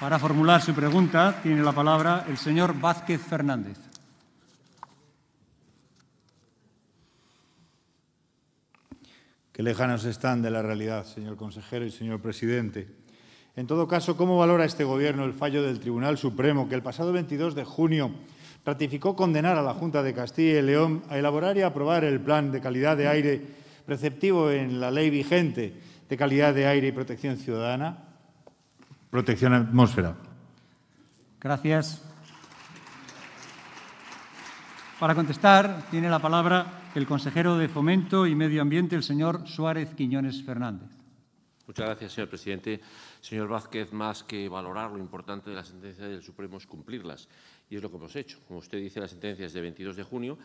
Para formular su pregunta tiene la palabra el señor Vázquez Fernández. Qué lejanos están de la realidad, señor consejero y señor presidente. En todo caso, ¿cómo valora este Gobierno el fallo del Tribunal Supremo que el pasado 22 de junio ratificó condenar a la Junta de Castilla y León a elaborar y aprobar el plan de calidad de aire preceptivo en la ley vigente de calidad de aire y protección ciudadana? Protección atmósfera. Gracias. Para contestar, tiene la palabra el consejero de Fomento y Medio Ambiente, el señor Suárez Quiñones Fernández. Muchas gracias, señor presidente. Señor Vázquez, más que valorar lo importante de la sentencia del Supremo es cumplirlas. Y es lo que hemos hecho. Como usted dice, la sentencia es de 22 de junio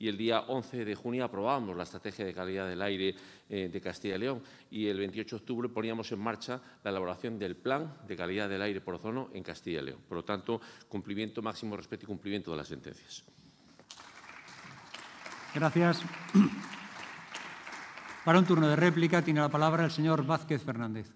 y el día 11 de junio aprobamos la estrategia de calidad del aire eh, de Castilla y León y el 28 de octubre poníamos en marcha la elaboración del plan de calidad del aire por ozono en Castilla y León. Por lo tanto, cumplimiento máximo respeto y cumplimiento de las sentencias. Gracias. Para un turno de réplica tiene la palabra el señor Vázquez Fernández.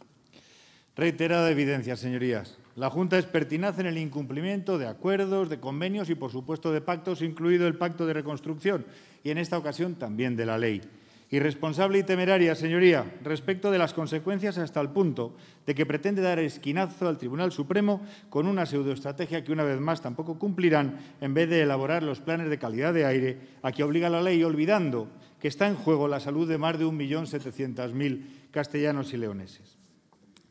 Reiterada evidencia, señorías, la Junta es pertinaz en el incumplimiento de acuerdos, de convenios y, por supuesto, de pactos, incluido el pacto de reconstrucción y, en esta ocasión, también de la ley. Irresponsable y temeraria, señoría, respecto de las consecuencias hasta el punto de que pretende dar esquinazo al Tribunal Supremo con una pseudoestrategia que, una vez más, tampoco cumplirán en vez de elaborar los planes de calidad de aire a que obliga la ley, olvidando que está en juego la salud de más de 1.700.000 castellanos y leoneses.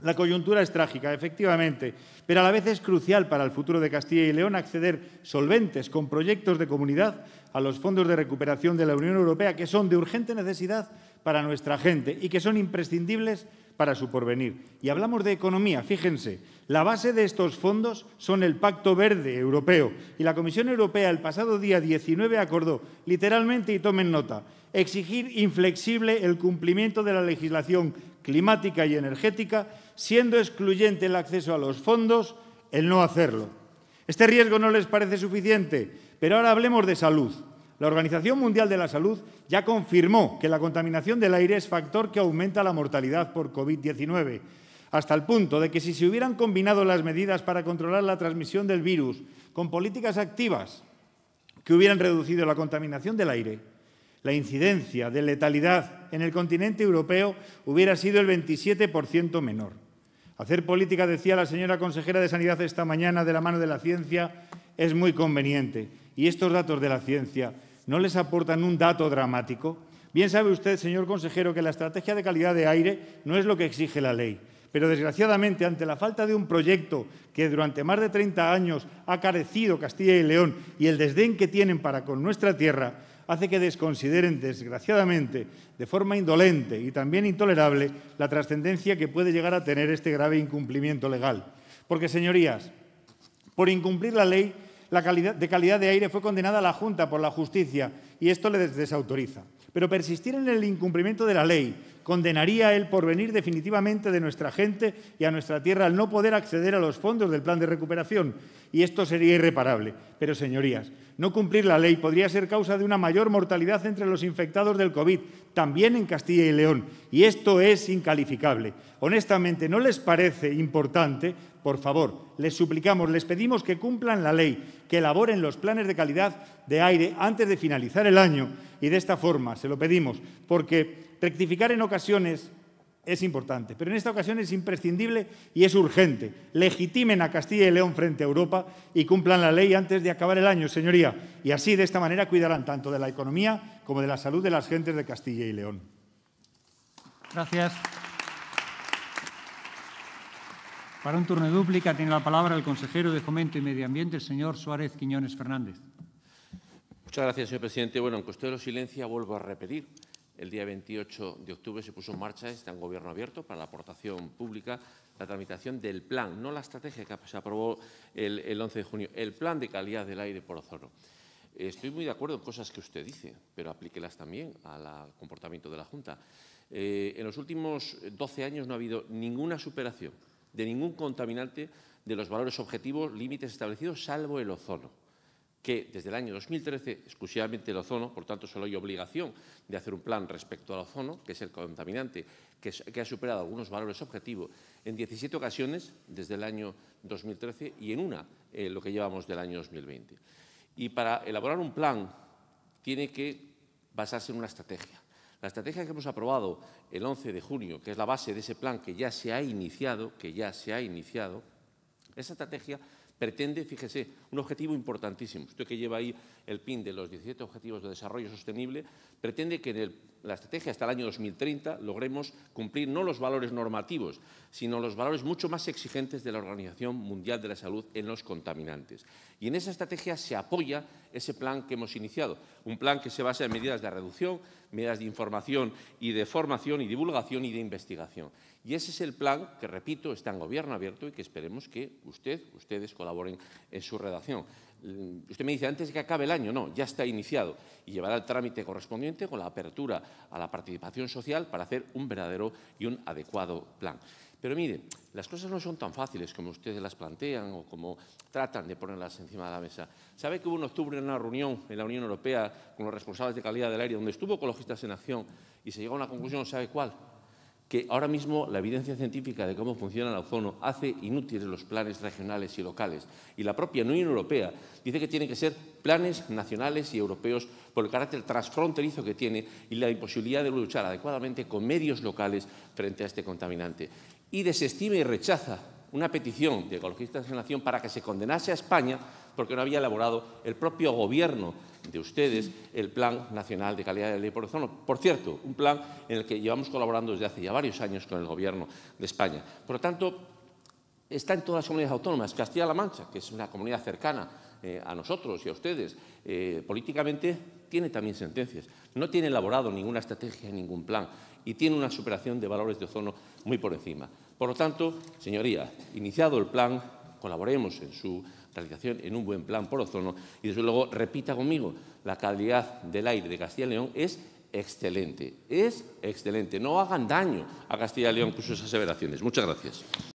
La coyuntura es trágica, efectivamente, pero a la vez es crucial para el futuro de Castilla y León acceder solventes con proyectos de comunidad a los fondos de recuperación de la Unión Europea, que son de urgente necesidad para nuestra gente y que son imprescindibles para su porvenir. Y hablamos de economía, fíjense, la base de estos fondos son el Pacto Verde Europeo y la Comisión Europea el pasado día 19 acordó, literalmente y tomen nota, exigir inflexible el cumplimiento de la legislación climática y energética siendo excluyente el acceso a los fondos, el no hacerlo. Este riesgo no les parece suficiente, pero ahora hablemos de salud. La Organización Mundial de la Salud ya confirmó que la contaminación del aire es factor que aumenta la mortalidad por COVID-19, hasta el punto de que si se hubieran combinado las medidas para controlar la transmisión del virus con políticas activas que hubieran reducido la contaminación del aire, la incidencia de letalidad en el continente europeo hubiera sido el 27% menor. Hacer política, decía la señora consejera de Sanidad esta mañana, de la mano de la ciencia, es muy conveniente. Y estos datos de la ciencia no les aportan un dato dramático. Bien sabe usted, señor consejero, que la estrategia de calidad de aire no es lo que exige la ley. Pero desgraciadamente, ante la falta de un proyecto que durante más de 30 años ha carecido Castilla y León y el desdén que tienen para con nuestra tierra, hace que desconsideren, desgraciadamente, de forma indolente y también intolerable, la trascendencia que puede llegar a tener este grave incumplimiento legal. Porque, señorías, por incumplir la ley la calidad, de calidad de aire fue condenada a la Junta por la justicia y esto le desautoriza. Pero persistir en el incumplimiento de la ley condenaría el venir definitivamente de nuestra gente y a nuestra tierra al no poder acceder a los fondos del plan de recuperación, y esto sería irreparable. Pero, señorías, no cumplir la ley podría ser causa de una mayor mortalidad entre los infectados del COVID, también en Castilla y León, y esto es incalificable. Honestamente, ¿no les parece importante? Por favor, les suplicamos, les pedimos que cumplan la ley, que elaboren los planes de calidad de aire antes de finalizar el año y de esta forma se lo pedimos, porque rectificar en ocasiones es importante, pero en esta ocasión es imprescindible y es urgente. Legitimen a Castilla y León frente a Europa y cumplan la ley antes de acabar el año, señoría. Y así, de esta manera, cuidarán tanto de la economía como de la salud de las gentes de Castilla y León. Gracias. Para un turno de dúplica tiene la palabra el consejero de Fomento y Medio Ambiente, el señor Suárez Quiñones Fernández. Muchas gracias, señor presidente. Bueno, en cuestión de silencio vuelvo a repetir el día 28 de octubre se puso en marcha, este en gobierno abierto, para la aportación pública, la tramitación del plan, no la estrategia que se aprobó el, 11 de junio, el plan de calidad del aire por ozono. Estoy muy de acuerdo en cosas que usted dice, pero aplíquelas también al comportamiento de la Junta. Eh, en los últimos 12 años no ha habido ninguna superación de ningún contaminante de los valores objetivos límites establecidos, salvo el ozono que desde el año 2013 exclusivamente el ozono, por tanto solo hay obligación de hacer un plan respecto al ozono, que es el contaminante que, ha superado algunos valores objetivos en 17 ocasiones desde el año 2013 y en una eh, lo que llevamos del año 2020. Y para elaborar un plan tiene que basarse en una estrategia. La estrategia que hemos aprobado el 11 de junio, que es la base de ese plan que ya se ha iniciado, que ya se ha iniciado, esa estrategia pretende, fíjese, un objetivo importantísimo. Usted que lleva ahí el PIN de los 17 Objetivos de Desarrollo Sostenible, pretende que en la estrategia hasta el año 2030 logremos cumplir no los valores normativos, sino los valores mucho más exigentes de la Organización Mundial de la Salud en los contaminantes. Y en esa estrategia se apoya ese plan que hemos iniciado, un plan que se basa en medidas de reducción, medidas de información y de formación y divulgación y de investigación. Y ese es el plan que, repito, está en gobierno abierto y que esperemos que usted, ustedes colaboren en su redacción. Mm, usted me dice, antes de que acabe el año, no, ya está iniciado y llevará el trámite correspondiente con la apertura a la participación social para hacer un verdadero y un adecuado plan. Pero mire, las cosas no son tan fáciles como ustedes las plantean o como tratan de ponerlas encima de la mesa. ¿Sabe que hubo en octubre una reunión en la Unión Europea con los responsables de calidad del aire donde estuvo Ecologistas en Acción y se llegó a una conclusión, ¿sabe cuál? que ahora mismo la evidencia científica de cómo funciona el ozono hace inútiles los planes regionales y locales. Y la propia Unión Europea dice que tienen que ser planes nacionales y europeos por el carácter transfronterizo que tiene y la imposibilidad de luchar adecuadamente con medios locales frente a este contaminante. Y desestima y rechaza una petición de ecologistas en Nación para que se condenase a España porque no había elaborado el propio gobierno de ustedes el Plan Nacional de Calidad del Aire por Ozono. Por cierto, un plan en el que llevamos colaborando desde hace ya varios años con el gobierno de España. Por lo tanto, está en todas las comunidades autónomas. Castilla-La Mancha, que es una comunidad cercana eh, a nosotros y a ustedes eh, políticamente, tiene también sentencias. No tiene elaborado ninguna estrategia, ningún plan y tiene una superación de valores de ozono muy por encima. Por lo tanto, señoría, iniciado el plan, colaboremos en su realización en un buen plan por ozono y desde luego repita conmigo, la calidad del aire de Castilla y León es excelente, es excelente. No hagan daño a Castilla y León con sus aseveraciones. Muchas gracias.